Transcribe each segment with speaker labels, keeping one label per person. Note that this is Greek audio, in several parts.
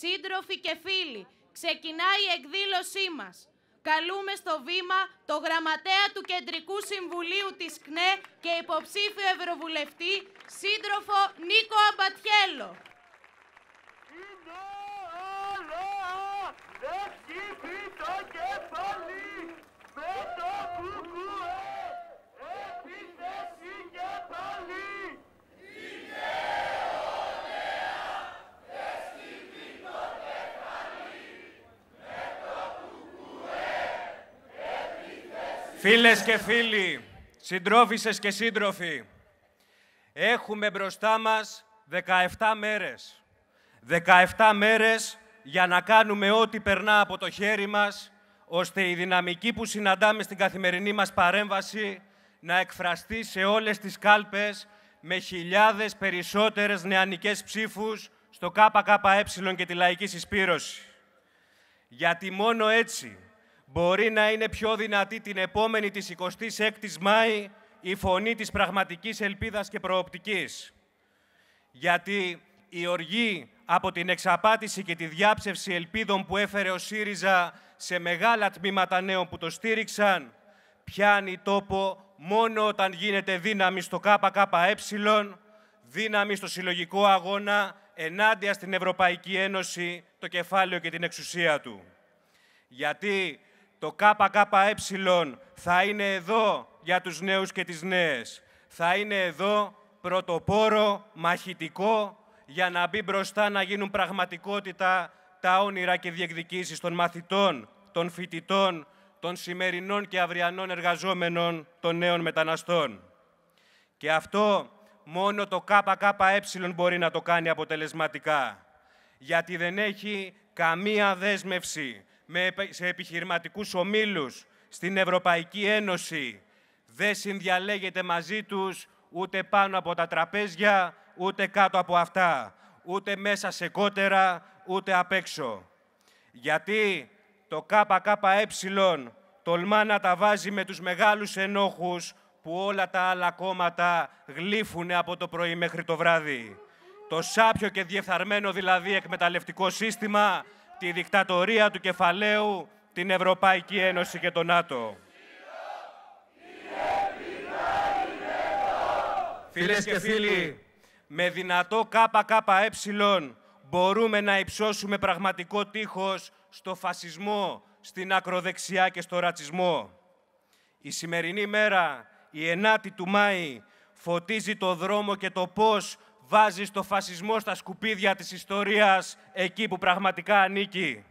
Speaker 1: Σύντροφοι και φίλοι, ξεκινάει η εκδήλωσή μας. Καλούμε στο βήμα το γραμματέα του Κεντρικού Συμβουλίου της ΚΝΕ και υποψήφιο Ευρωβουλευτή, σύντροφο Νίκο Αμπατιέλο. Φίλες και φίλοι, συντρόφισσες και σύντροφοι, έχουμε μπροστά μας 17 μέρες. 17 μέρες για να κάνουμε ό,τι περνά από το χέρι μας, ώστε η δυναμική που συναντάμε στην καθημερινή μας παρέμβαση να εκφραστεί σε όλες τις κάλπες με χιλιάδες περισσότερες νεανικές ψήφους στο ΚΚΕ και τη Λαϊκή Συσπήρωση. Γιατί μόνο έτσι μπορεί να είναι πιο δυνατή την επόμενη της 26ης Μάη η φωνή της πραγματικής ελπίδας και προοπτικής. Γιατί η οργή από την εξαπάτηση και τη διάψευση ελπίδων που έφερε ο ΣΥΡΙΖΑ σε μεγάλα τμήματα νέων που το στήριξαν, πιάνει τόπο μόνο όταν γίνεται δύναμη στο ΚΚΕ, δύναμη στο συλλογικό αγώνα ενάντια στην Ευρωπαϊκή Ένωση, το κεφάλαιο και την εξουσία του. Γιατί το ΚΚΕ θα είναι εδώ για τους νέους και τις νέες. Θα είναι εδώ πρωτοπόρο, μαχητικό, για να μπει μπροστά να γίνουν πραγματικότητα τα όνειρα και διεκδικήσεις των μαθητών, των φοιτητών, των σημερινών και αυριανών εργαζόμενων των νέων μεταναστών. Και αυτό μόνο το ΚΚΕ μπορεί να το κάνει αποτελεσματικά, γιατί δεν έχει καμία δέσμευση σε επιχειρηματικούς ομίλους στην Ευρωπαϊκή Ένωση δεν συνδιαλέγεται μαζί τους ούτε πάνω από τα τραπέζια, ούτε κάτω από αυτά, ούτε μέσα σε κότερα, ούτε απ' έξω. Γιατί το ΚΚΕ τολμά να τα βάζει με τους μεγάλους ενόχους που όλα τα άλλα κόμματα γλύφουν από το πρωί μέχρι το βράδυ. Το σάπιο και διεφθαρμένο δηλαδή εκμεταλλευτικό σύστημα τη δικτατορία του κεφαλαίου, την Ευρωπαϊκή Ένωση και τον ΝΑΤΟ. Φίλες και φίλοι, με δυνατό ΚΚΕ μπορούμε να υψώσουμε πραγματικό τείχος στο φασισμό, στην ακροδεξιά και στο ρατσισμό. Η σημερινή μέρα, η 9η του Μάη, φωτίζει το δρόμο και το πώς βάζεις το φασισμό στα σκουπίδια της ιστορίας εκεί που πραγματικά ανήκει.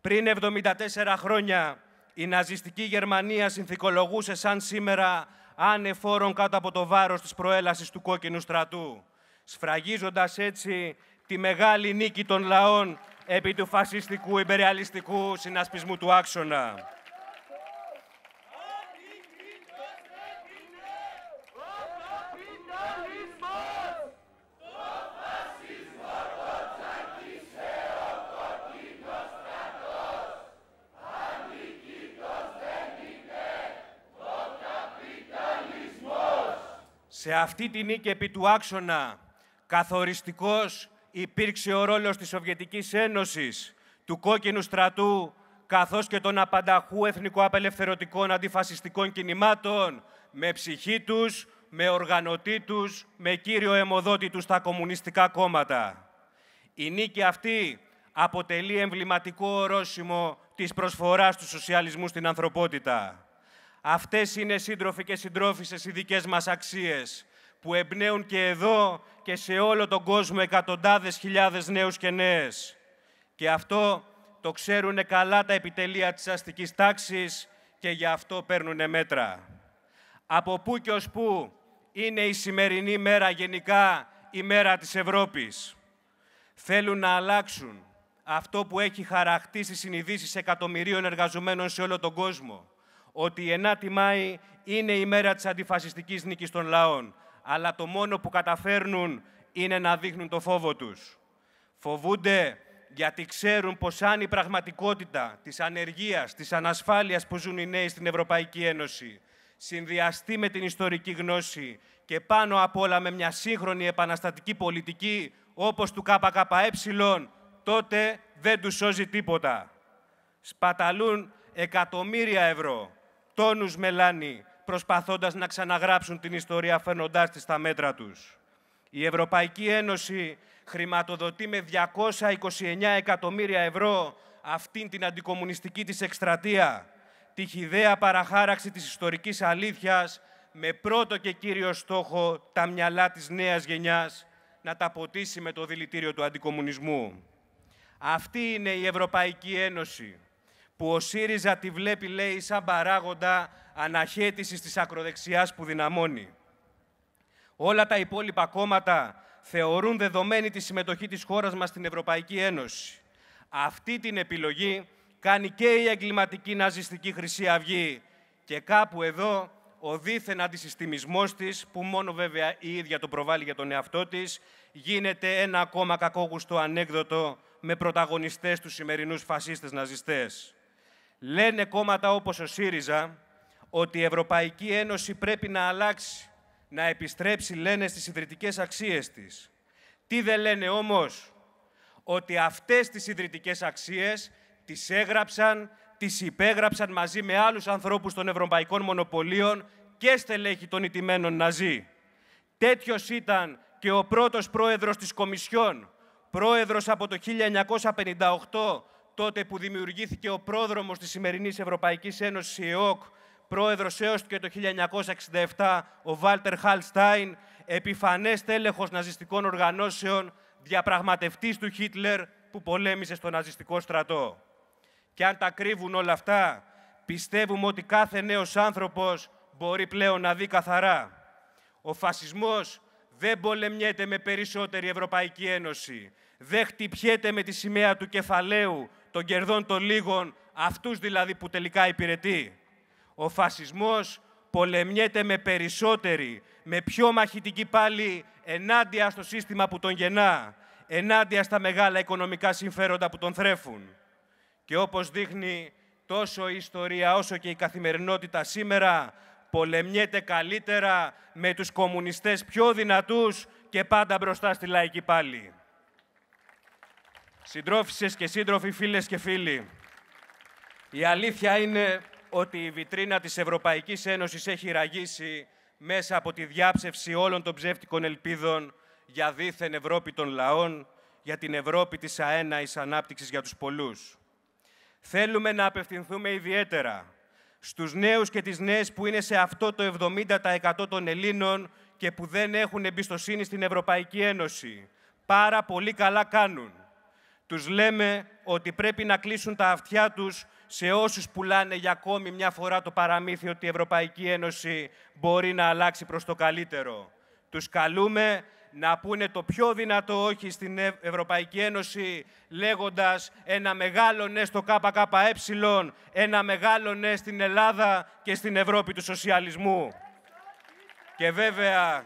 Speaker 1: Πριν 74 χρόνια η ναζιστική Γερμανία συνθηκολογούσε σαν σήμερα άνεφόρον κάτω από το βάρος της προέλασης του κόκκινου στρατού, σφραγίζοντας έτσι τη μεγάλη νίκη των λαών επί του φασιστικού υπεριαλιστικού συνασπισμού του άξονα. Σε αυτή τη νίκη επί του άξονα, καθοριστικός υπήρξε ο ρόλος της Σοβιετικής Ένωσης, του κόκκινου στρατού, καθώς και των απανταχού εθνικοαπελευθερωτικών αντιφασιστικών κινημάτων, με ψυχή τους, με οργανωτή τους, με κύριο αιμοδότη τους τα κομμουνιστικά κόμματα. Η νίκη αυτή αποτελεί εμβληματικό ορόσημο της προσφοράς του σοσιαλισμού στην ανθρωπότητα. Αυτές είναι σύντροφοι και συντρόφοι οι δικές μας αξίες που εμπνέουν και εδώ και σε όλο τον κόσμο εκατοντάδες χιλιάδες νέους και νέες. Και αυτό το ξέρουν καλά τα επιτελεία της αστικής τάξης και γι' αυτό παίρνουν μέτρα. Από πού και ως πού είναι η σημερινή μέρα γενικά η μέρα της Ευρώπης. Θέλουν να αλλάξουν αυτό που έχει ευρωπης θελουν να αλλαξουν αυτο που εχει χαρακτησει συνειδήσεις εκατομμυρίων εργαζομένων σε όλο τον κόσμο ότι η 9η Μάη είναι η μέρα της αντιφασιστικής νίκης των λαών, αλλά το μόνο που καταφέρνουν είναι να δείχνουν το φόβο τους. Φοβούνται γιατί ξέρουν πως αν η πραγματικότητα της ανεργίας, της ανασφάλειας που ζουν οι νέοι στην Ευρωπαϊκή Ένωση συνδυαστεί με την ιστορική γνώση και πάνω απ' όλα με μια σύγχρονη επαναστατική πολιτική όπως του ΚΚΕ, τότε δεν τους σώζει τίποτα. Σπαταλούν εκατομμύρια ευρώ τόνους μελάνι, προσπαθώντας να ξαναγράψουν την ιστορία φέρνοντάς τη στα μέτρα τους. Η Ευρωπαϊκή Ένωση χρηματοδοτεί με 229 εκατομμύρια ευρώ αυτήν την αντικομουνιστική της εκστρατεία, τη χιδαία παραχάραξη της ιστορικής αλήθειας με πρώτο και κύριο στόχο τα μυαλά της νέας γενιάς να τα ποτίσει με το δηλητήριο του αντικομουνισμού. Αυτή είναι η Ευρωπαϊκή Ένωση, που ο ΣΥΡΙΖΑ τη βλέπει, λέει, σαν παράγοντα αναχέτησης της ακροδεξιάς που δυναμώνει. Όλα τα υπόλοιπα κόμματα θεωρούν δεδομένη τη συμμετοχή της χώρας μας στην Ευρωπαϊκή Ένωση. Αυτή την επιλογή κάνει και η εγκληματική ναζιστική Χρυσή Αυγή και κάπου εδώ ο δίθεν αντισυστημισμός της, που μόνο βέβαια η ίδια το προβάλλει για τον εαυτό της, γίνεται ένα ακόμα κακόγουστο ανέκδοτο με πρωταγωνιστές τους σημερινούς φασίστες ναζιστές. Λένε κόμματα όπως ο ΣΥΡΙΖΑ ότι η Ευρωπαϊκή Ένωση πρέπει να αλλάξει, να επιστρέψει, λένε, στις ιδρυτικές αξίες της. Τι δεν λένε όμως, ότι αυτές τις ιδρυτικές αξίες τις έγραψαν, τις υπέγραψαν μαζί με άλλους ανθρώπους των ευρωπαϊκών μονοπωλίων και στελέχη των ιτημένων Ναζί. Τέτοιος ήταν και ο πρώτος πρόεδρος της Κομισιόν, πρόεδρος από το 1958 τότε που δημιουργήθηκε ο πρόδρομος της σημερινής Ευρωπαϊκής Ένωσης, η ΕΟΚ, πρόεδρος έως και το 1967, ο Βάλτερ Χαλστάιν, επιφανές τέλεχος ναζιστικών οργανώσεων, διαπραγματευτής του Χίτλερ που πολέμησε στο ναζιστικό στρατό. Και αν τα κρύβουν όλα αυτά, πιστεύουμε ότι κάθε νέος άνθρωπος μπορεί πλέον να δει καθαρά. Ο φασισμός δεν πολεμιέται με περισσότερη Ευρωπαϊκή Ένωση. Δεν χτυπιέται με τη σημαία του κεφαλαίου, των κερδών των λίγων, αυτούς δηλαδή που τελικά υπηρετεί. Ο φασισμός πολεμιέται με περισσότερη, με πιο μαχητική πάλι ενάντια στο σύστημα που τον γεννά, ενάντια στα μεγάλα οικονομικά συμφέροντα που τον θρέφουν. Και όπως δείχνει τόσο η ιστορία όσο και η καθημερινότητα σήμερα, πολεμιέται καλύτερα με τους κομμουνιστές πιο δυνατούς και πάντα μπροστά στη λαϊκή πάλι. Συντρόφισσες και σύντροφοι, φίλες και φίλοι, η αλήθεια είναι ότι η βιτρίνα της Ευρωπαϊκής Ένωσης έχει ραγίσει μέσα από τη διάψευση όλων των ψεύτικων ελπίδων για δίθεν Ευρώπη των λαών, για την Ευρώπη της αέναης ανάπτυξης για τους πολλούς. Θέλουμε να απευθυνθούμε ιδιαίτερα στους νέους και τις νέες που είναι σε αυτό το 70% των Ελλήνων και που δεν έχουν εμπιστοσύνη στην Ευρωπαϊκή Ένωση. Πάρα πολύ καλά κάνουν. Τους λέμε ότι πρέπει να κλείσουν τα αυτιά τους σε όσους πουλάνε για ακόμη μια φορά το παραμύθι ότι η Ευρωπαϊκή Ένωση μπορεί να αλλάξει προς το καλύτερο. Τους καλούμε να πούνε το πιο δυνατό όχι στην Ευρωπαϊκή Ένωση λέγοντας ένα μεγάλο ναι στο ΚΚΕ, ένα μεγάλο ναι στην Ελλάδα και στην Ευρώπη του σοσιαλισμού. Και βέβαια...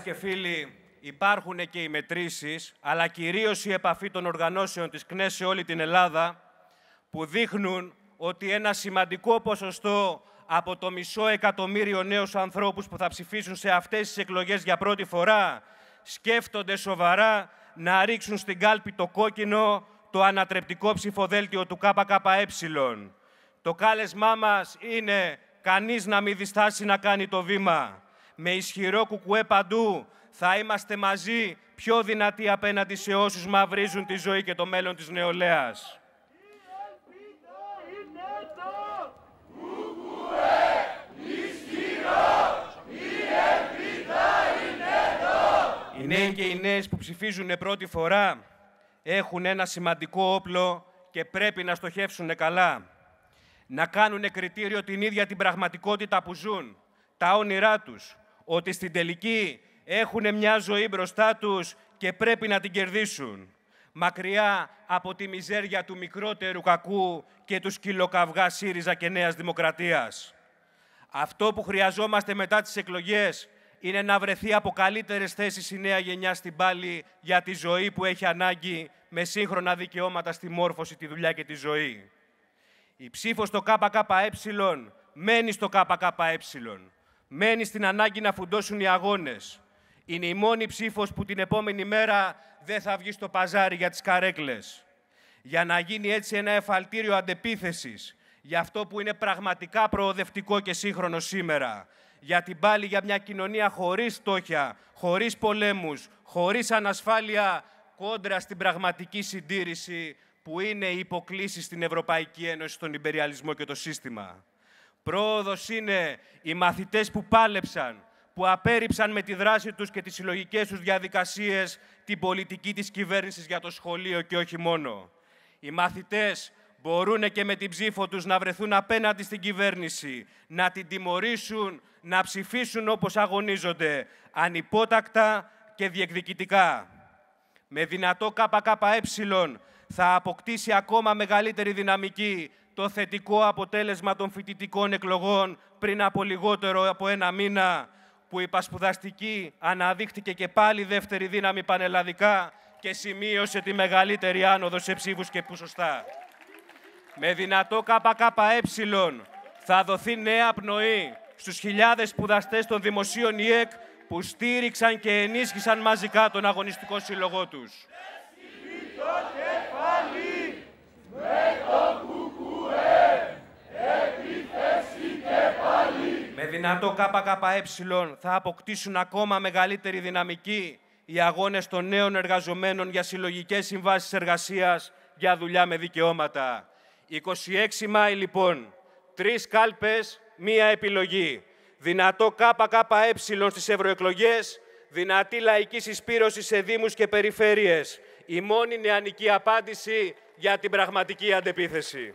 Speaker 1: και φίλοι, υπάρχουν και οι μετρήσεις, αλλά κυρίως η επαφή των οργανώσεων της ΚΝΕ σε όλη την Ελλάδα, που δείχνουν ότι ένα σημαντικό ποσοστό από το μισό εκατομμύριο νέους ανθρώπους που θα ψηφίσουν σε αυτές τις εκλογές για πρώτη φορά, σκέφτονται σοβαρά να ρίξουν στην κάλπη το κόκκινο το ανατρεπτικό ψηφοδέλτιο του ΚΚΕ. Το κάλεσμά μας είναι κανείς να μην διστάσει να κάνει το βήμα με ισχυρό κουκουέ παντού. Θα είμαστε μαζί πιο δυνατοί απέναντι σε όσους μαυρίζουν τη ζωή και το μέλλον της νεολαίας. Οι νέοι και οι νέες που ψηφίζουν πρώτη φορά έχουν ένα σημαντικό όπλο και πρέπει να στοχεύσουν καλά. Να κάνουν κριτήριο την ίδια την πραγματικότητα που ζουν, τα όνειρά τους, ότι στην τελική έχουν μια ζωή μπροστά τους και πρέπει να την κερδίσουν. Μακριά από τη μιζέρια του μικρότερου κακού και του σκυλοκαυγά ΣΥΡΙΖΑ και Νέας Δημοκρατίας. Αυτό που χρειαζόμαστε μετά τις εκλογές είναι να βρεθεί από καλύτερες θέσεις η νέα γενιά στην πάλη για τη ζωή που έχει ανάγκη με σύγχρονα δικαιώματα στη μόρφωση, τη δουλειά και τη ζωή. Η ψήφος στο ΚΚΕ μένει στο ΚΚΕ μένει στην ανάγκη να φουντώσουν οι αγώνες. Είναι η μόνη ψήφος που την επόμενη μέρα δεν θα βγει στο παζάρι για τις καρέκλες. Για να γίνει έτσι ένα εφαλτήριο αντεπίθεσης για αυτό που είναι πραγματικά προοδευτικό και σύγχρονο σήμερα. Για την πάλη για μια κοινωνία χωρίς στόχια, χωρίς πολέμους, χωρίς ανασφάλεια, κόντρα στην πραγματική συντήρηση που είναι οι υποκλήσεις στην Ευρωπαϊκή Ένωση, στον υπεριαλισμό και το σύστημα. Πρόοδος είναι οι μαθητές που πάλεψαν, που απέρριψαν με τη δράση τους και τις συλλογικές τους διαδικασίες την πολιτική της κυβέρνησης για το σχολείο και όχι μόνο. Οι μαθητές μπορούν και με την ψήφο τους να βρεθούν απέναντι στην κυβέρνηση, να την τιμωρήσουν, να ψηφίσουν όπως αγωνίζονται, ανυπότακτα και διεκδικητικά. Με δυνατό ΚΚΕ θα αποκτήσει ακόμα μεγαλύτερη δυναμική το θετικό αποτέλεσμα των φοιτητικών εκλογών πριν από λιγότερο από ένα μήνα, που η Πασπουδαστική αναδείχθηκε και πάλι δεύτερη δύναμη πανελλαδικά και σημείωσε τη μεγαλύτερη άνοδο σε ψήφους και ποσοστά. Με δυνατό ΚΚΕ θα δοθεί νέα πνοή στους χιλιάδες σπουδαστές των δημοσίων ΙΕΚ που στήριξαν και ενίσχυσαν μαζικά τον αγωνιστικό σύλλογό τους. δυνατό ΚΚΕ θα αποκτήσουν ακόμα μεγαλύτερη δυναμική οι αγώνες των νέων εργαζομένων για συλλογικές συμβάσεις εργασίας για δουλειά με δικαιώματα. 26 Μάη, λοιπόν, τρεις κάλπες, μία επιλογή. Δυνατό ΚΚΕ στις ευρωεκλογές, δυνατή λαϊκή συσπήρωση σε δήμους και περιφέρειες. Η μόνη νεανική απάντηση για την πραγματική αντεπίθεση.